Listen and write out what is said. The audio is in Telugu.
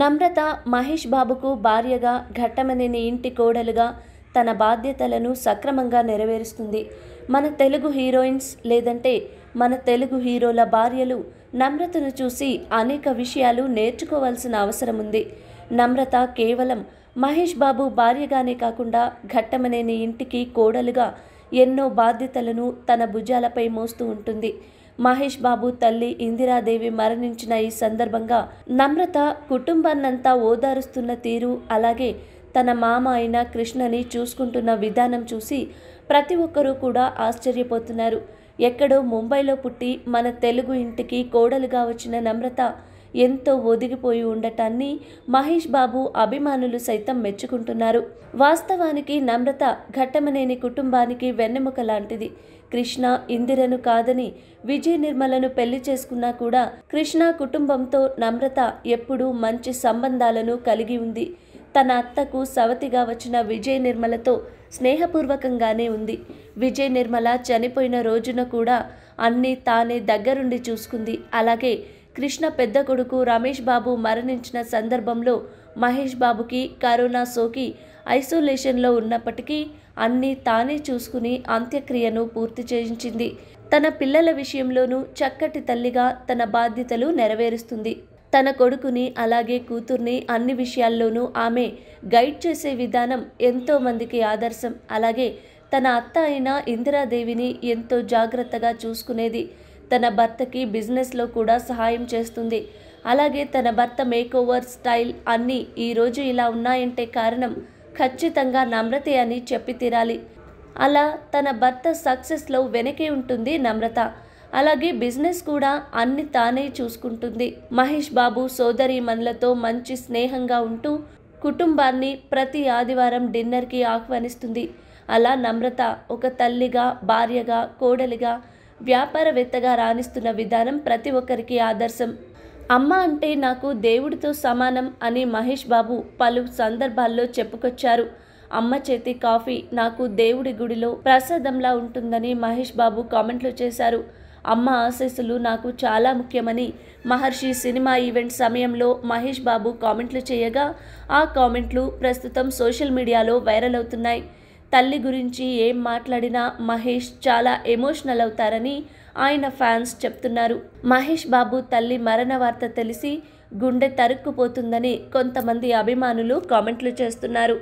నమ్రత మహేష్ బాబుకు భార్యగా ఘట్టమనేని ఇంటి కోడలుగా తన బాధ్యతలను సక్రమంగా నెరవేరుస్తుంది మన తెలుగు హీరోయిన్స్ లేదంటే మన తెలుగు హీరోల భార్యలు నమ్రతను చూసి అనేక విషయాలు నేర్చుకోవాల్సిన అవసరం ఉంది నమ్రత కేవలం మహేష్ బాబు భార్యగానే కాకుండా ఘట్టమనేని ఇంటికి కోడలుగా ఎన్నో బాధ్యతలను తన భుజాలపై మోస్తూ ఉంటుంది మహేష్ బాబు తల్లి ఇందిరాదేవి మరణించిన ఈ సందర్భంగా నమ్రత కుటుంబాన్నంతా ఓదారుస్తున్న తీరు అలాగే తన మామ అయిన కృష్ణని చూసుకుంటున్న విధానం చూసి ప్రతి ఒక్కరూ కూడా ఆశ్చర్యపోతున్నారు ఎక్కడో ముంబైలో పుట్టి మన తెలుగు ఇంటికి కోడలుగా వచ్చిన నమ్రత ఎంతో ఒదిగిపోయి ఉండటాన్ని మహేష్ బాబు అభిమానులు సైతం మెచ్చుకుంటున్నారు వాస్తవానికి నమ్రత ఘట్టమనేని కుటుంబానికి వెన్నెముక లాంటిది కృష్ణ ఇందిరను కాదని విజయ నిర్మలను పెళ్లి చేసుకున్నా కూడా కృష్ణ కుటుంబంతో నమ్రత ఎప్పుడూ మంచి సంబంధాలను కలిగి ఉంది తన అత్తకు సవతిగా వచ్చిన విజయ నిర్మలతో స్నేహపూర్వకంగానే ఉంది విజయ నిర్మల చనిపోయిన రోజున కూడా అన్నీ తానే దగ్గరుండి చూసుకుంది అలాగే కృష్ణ పెద్ద కొడుకు రమేష్ బాబు మరణించిన సందర్భంలో మహేష్ బాబుకి కరోనా సోకి ఐసోలేషన్లో ఉన్నప్పటికీ అన్నీ తానే చూసుకుని అంత్యక్రియను పూర్తి చేయించింది తన పిల్లల విషయంలోనూ చక్కటి తల్లిగా తన బాధ్యతలు నెరవేరుస్తుంది తన కొడుకుని అలాగే కూతుర్ని అన్ని విషయాల్లోనూ ఆమె గైడ్ చేసే విధానం ఎంతోమందికి ఆదర్శం అలాగే తన అత్త అయిన ఇందిరాదేవిని ఎంతో జాగ్రత్తగా చూసుకునేది తన భర్తకి బిజినెస్లో కూడా సహాయం చేస్తుంది అలాగే తన భర్త మేకోవర్ స్టైల్ అన్నీ ఈరోజు ఇలా ఉన్నాయంటే కారణం ఖచ్చితంగా నమ్రత అని చెప్పి తీరాలి అలా తన భర్త సక్సెస్లో వెనకే ఉంటుంది నమ్రత అలాగే బిజినెస్ కూడా అన్ని తానే చూసుకుంటుంది మహేష్ బాబు సోదరి మనులతో మంచి స్నేహంగా ఉంటూ కుటుంబాన్ని ప్రతి ఆదివారం డిన్నర్కి ఆహ్వానిస్తుంది అలా నమ్రత ఒక తల్లిగా భార్యగా కోడలిగా వ్యాపారవేత్తగా రాణిస్తున్న విధానం ప్రతి ఒక్కరికి ఆదర్శం అమ్మ అంటే నాకు దేవుడితో సమానం అని మహేష్ బాబు పలు సందర్భాల్లో చెప్పుకొచ్చారు అమ్మ చేతి కాఫీ నాకు దేవుడి గుడిలో ప్రసాదంలా ఉంటుందని మహేష్ బాబు కామెంట్లు చేశారు అమ్మ ఆశీస్సులు నాకు చాలా ముఖ్యమని మహర్షి సినిమా ఈవెంట్ సమయంలో మహేష్ బాబు కామెంట్లు చేయగా ఆ కామెంట్లు ప్రస్తుతం సోషల్ మీడియాలో వైరల్ అవుతున్నాయి తల్లి గురించి ఏం మాట్లాడినా మహేష్ చాలా ఎమోషనల్ అవుతారని ఆయన ఫ్యాన్స్ చెప్తున్నారు మహేష్ బాబు తల్లి మరణ వార్త తెలిసి గుండె తరుక్కుపోతుందని కొంతమంది అభిమానులు కామెంట్లు చేస్తున్నారు